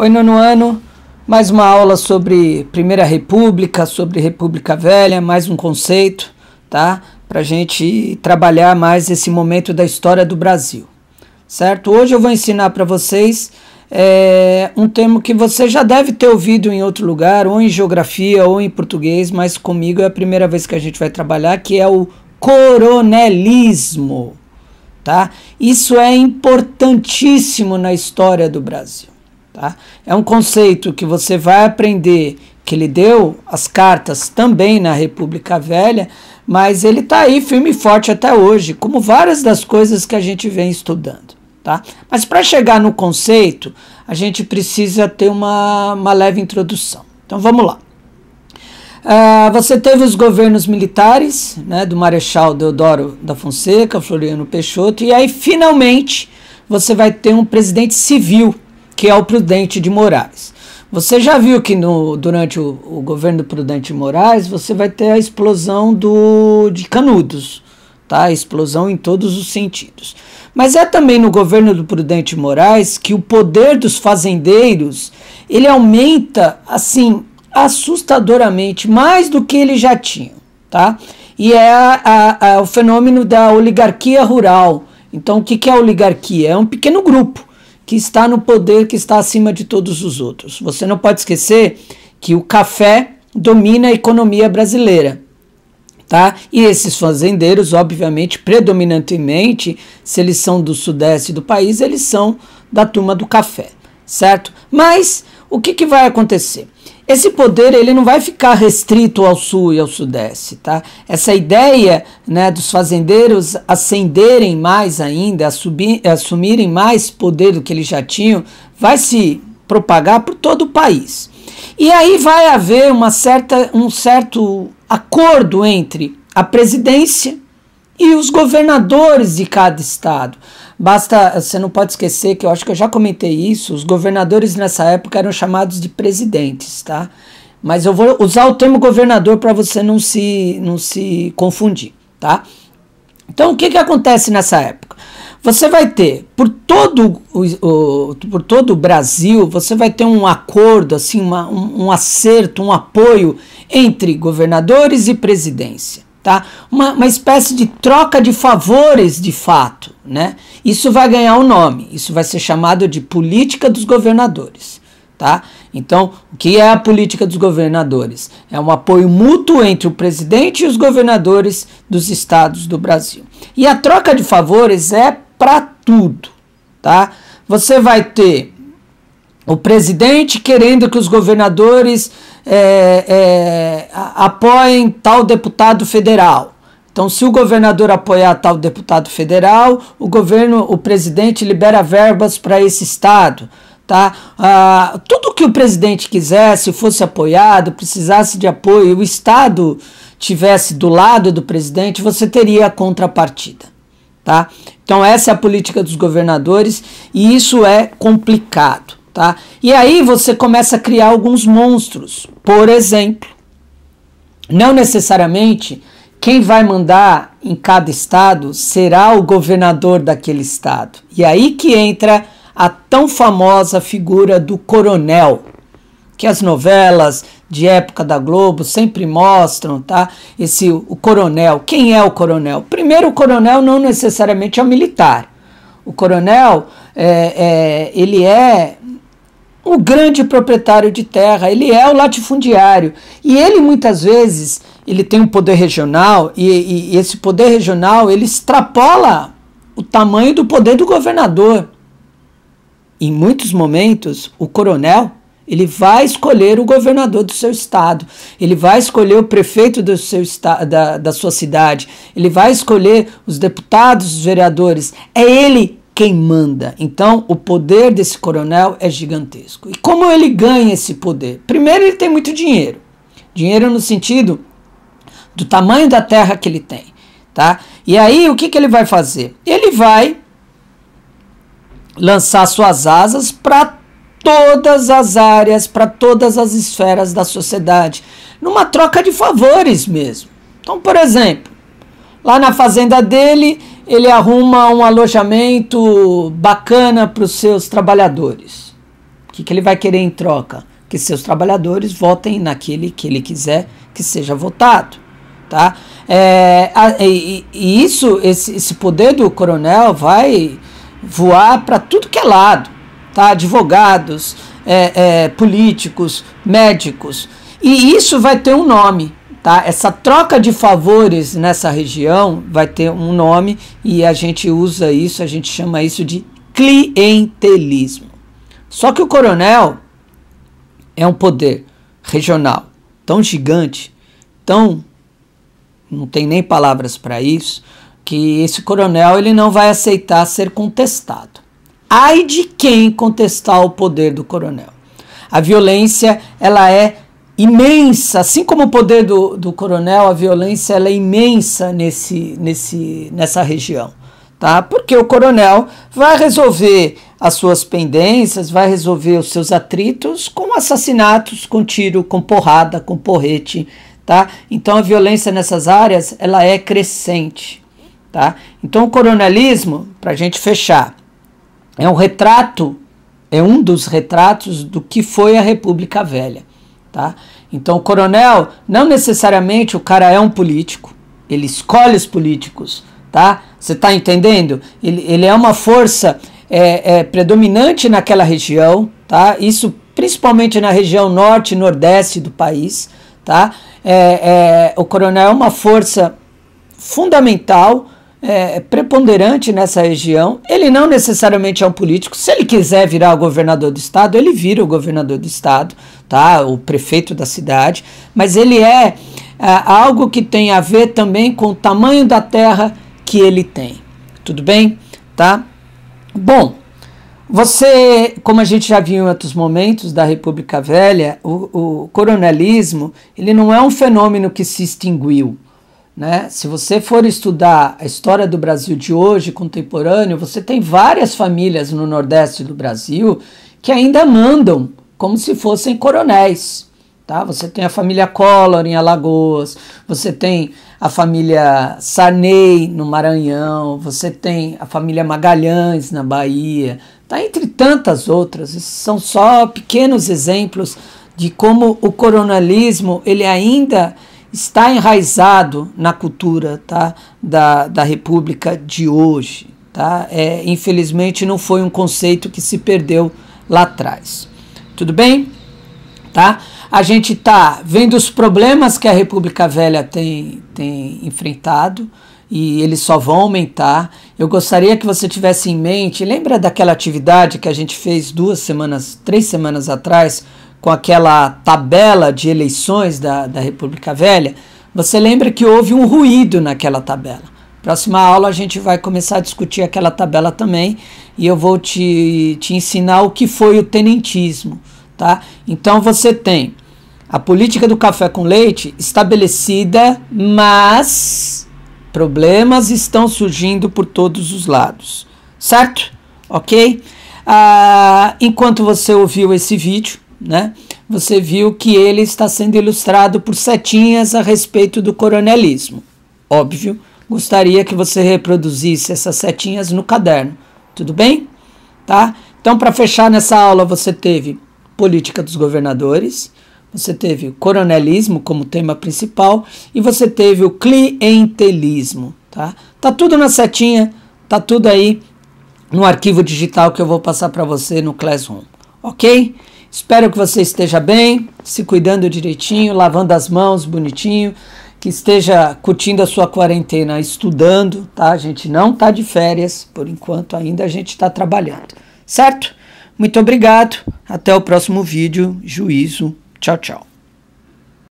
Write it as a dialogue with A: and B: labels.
A: Oi, nono ano. Mais uma aula sobre Primeira República, sobre República Velha, mais um conceito, tá? Para gente trabalhar mais esse momento da história do Brasil, certo? Hoje eu vou ensinar para vocês é, um termo que você já deve ter ouvido em outro lugar, ou em geografia, ou em português, mas comigo é a primeira vez que a gente vai trabalhar, que é o coronelismo, tá? Isso é importantíssimo na história do Brasil. Tá? É um conceito que você vai aprender que ele deu as cartas também na República Velha, mas ele está aí firme e forte até hoje, como várias das coisas que a gente vem estudando. Tá? Mas para chegar no conceito, a gente precisa ter uma, uma leve introdução. Então vamos lá. Uh, você teve os governos militares, né, do Marechal Deodoro da Fonseca, Floriano Peixoto, e aí finalmente você vai ter um presidente civil que é o Prudente de Moraes. Você já viu que no, durante o, o governo do Prudente Moraes você vai ter a explosão do, de canudos, tá? Explosão em todos os sentidos. Mas é também no governo do Prudente Moraes que o poder dos fazendeiros ele aumenta assim assustadoramente, mais do que ele já tinha, tá? E é a, a, o fenômeno da oligarquia rural. Então, o que, que é a oligarquia? É um pequeno grupo que está no poder que está acima de todos os outros. Você não pode esquecer que o café domina a economia brasileira. Tá? E esses fazendeiros, obviamente, predominantemente, se eles são do sudeste do país, eles são da turma do café, certo? Mas o que, que vai acontecer? Esse poder ele não vai ficar restrito ao sul e ao sudeste, tá? Essa ideia né, dos fazendeiros ascenderem mais ainda, assumir, assumirem mais poder do que eles já tinham, vai se propagar por todo o país. E aí vai haver uma certa, um certo acordo entre a presidência e os governadores de cada estado. Basta, você não pode esquecer que eu acho que eu já comentei isso, os governadores nessa época eram chamados de presidentes, tá? Mas eu vou usar o termo governador para você não se, não se confundir, tá? Então, o que, que acontece nessa época? Você vai ter, por todo o, o por todo o Brasil, você vai ter um acordo, assim, uma, um, um acerto, um apoio entre governadores e presidência. Tá? Uma, uma espécie de troca de favores de fato né? Isso vai ganhar um nome, isso vai ser chamado de política dos governadores, tá? Então, o que é a política dos governadores? É um apoio mútuo entre o presidente e os governadores dos estados do Brasil. E a troca de favores é para tudo, tá? Você vai ter o presidente querendo que os governadores é, é, apoiem tal deputado federal então, se o governador apoiar tal deputado federal, o governo, o presidente libera verbas para esse estado tá? Ah, tudo que o presidente quisesse, fosse apoiado, precisasse de apoio, o Estado tivesse do lado do presidente, você teria a contrapartida, tá? Então essa é a política dos governadores e isso é complicado, tá? E aí você começa a criar alguns monstros, por exemplo, não necessariamente quem vai mandar em cada estado será o governador daquele estado. E aí que entra a tão famosa figura do coronel, que as novelas de época da Globo sempre mostram, tá? Esse o coronel. Quem é o coronel? Primeiro, o coronel não necessariamente é o militar. O coronel é, é, ele é o grande proprietário de terra, ele é o latifundiário e ele muitas vezes ele tem um poder regional e, e, e esse poder regional ele extrapola o tamanho do poder do governador. Em muitos momentos, o coronel ele vai escolher o governador do seu estado, ele vai escolher o prefeito do seu da, da sua cidade, ele vai escolher os deputados, os vereadores. É ele quem manda. Então, o poder desse coronel é gigantesco. E como ele ganha esse poder? Primeiro, ele tem muito dinheiro. Dinheiro no sentido do tamanho da terra que ele tem, tá? E aí o que, que ele vai fazer? Ele vai lançar suas asas para todas as áreas, para todas as esferas da sociedade, numa troca de favores mesmo. Então, por exemplo, lá na fazenda dele, ele arruma um alojamento bacana para os seus trabalhadores. O que, que ele vai querer em troca? Que seus trabalhadores votem naquele que ele quiser que seja votado tá? É, a, e, e, isso, esse, esse poder do coronel vai voar para tudo que é lado, tá? Advogados, é, é, políticos, médicos, e isso vai ter um nome, tá? Essa troca de favores nessa região vai ter um nome e a gente usa isso, a gente chama isso de clientelismo. Só que o coronel é um poder regional tão gigante, tão não tem nem palavras para isso, que esse coronel ele não vai aceitar ser contestado. Ai de quem contestar o poder do coronel. A violência ela é imensa, assim como o poder do, do coronel, a violência ela é imensa nesse, nesse, nessa região, tá? Porque o coronel vai resolver as suas pendências, vai resolver os seus atritos com assassinatos, com tiro, com porrada, com porrete, tá? Então a violência nessas áreas ela é crescente, tá? Então o coronelismo, para a gente fechar, é um retrato, é um dos retratos do que foi a República Velha, tá? Então o coronel, não necessariamente o cara é um político, ele escolhe os políticos, tá? Você está entendendo? Ele, ele é uma força é, é, predominante naquela região, tá? Isso principalmente na região norte e nordeste do país, Tá? É, é, o coronel é uma força fundamental, é, preponderante nessa região. Ele não necessariamente é um político. Se ele quiser virar o governador do estado, ele vira o governador do estado, tá? o prefeito da cidade. Mas ele é, é, algo que tem a ver também com o tamanho da terra que ele tem. Tudo bem? Tá? Bom, você, como a gente já viu em outros momentos da República Velha, o, o, coronelismo ele não é um fenômeno que se extinguiu. Né? Se você for estudar a história do Brasil de hoje, contemporâneo, você tem várias famílias no Nordeste do Brasil que ainda mandam como se fossem coronéis. Tá? Você tem a família Collor em Alagoas, você tem a família Sarney no Maranhão, você tem a família Magalhães na Bahia, tá? entre tantas outras. Esses são só pequenos exemplos de como o coronelismo ele ainda está enraizado na cultura tá? da, da República de hoje. Tá? É, infelizmente não foi um conceito que se perdeu lá atrás. Tudo bem? Tá? a gente está vendo os problemas que a República Velha tem, tem enfrentado e eles só vão aumentar. Eu gostaria que você tivesse em mente, lembra daquela atividade que a gente fez duas semanas, três semanas atrás, com aquela tabela de eleições da, da República Velha? Você lembra que houve um ruído naquela tabela. Próxima aula a gente vai começar a discutir aquela tabela também e eu vou te, te ensinar o que foi o tenentismo. Tá? Então você tem a política do café com leite estabelecida, mas problemas estão surgindo por todos os lados, certo? Ok? Ah, enquanto você ouviu esse vídeo, né? Você viu que ele está sendo ilustrado por setinhas a respeito do coronelismo. Óbvio, gostaria que você reproduzisse essas setinhas no caderno. Tudo bem? Tá? Então, para fechar nessa aula, você teve política dos governadores, você teve o coronelismo como tema principal e você teve o clientelismo, tá? Tá tudo na setinha, tá tudo aí no arquivo digital que eu vou passar para você no Classroom, ok? Espero que você esteja bem, se cuidando direitinho, lavando as mãos bonitinho, que esteja curtindo a sua quarentena estudando, tá? A gente não tá de férias, por enquanto ainda a gente está trabalhando, certo? Muito obrigado. Até o próximo vídeo. Juízo. Tchau, tchau.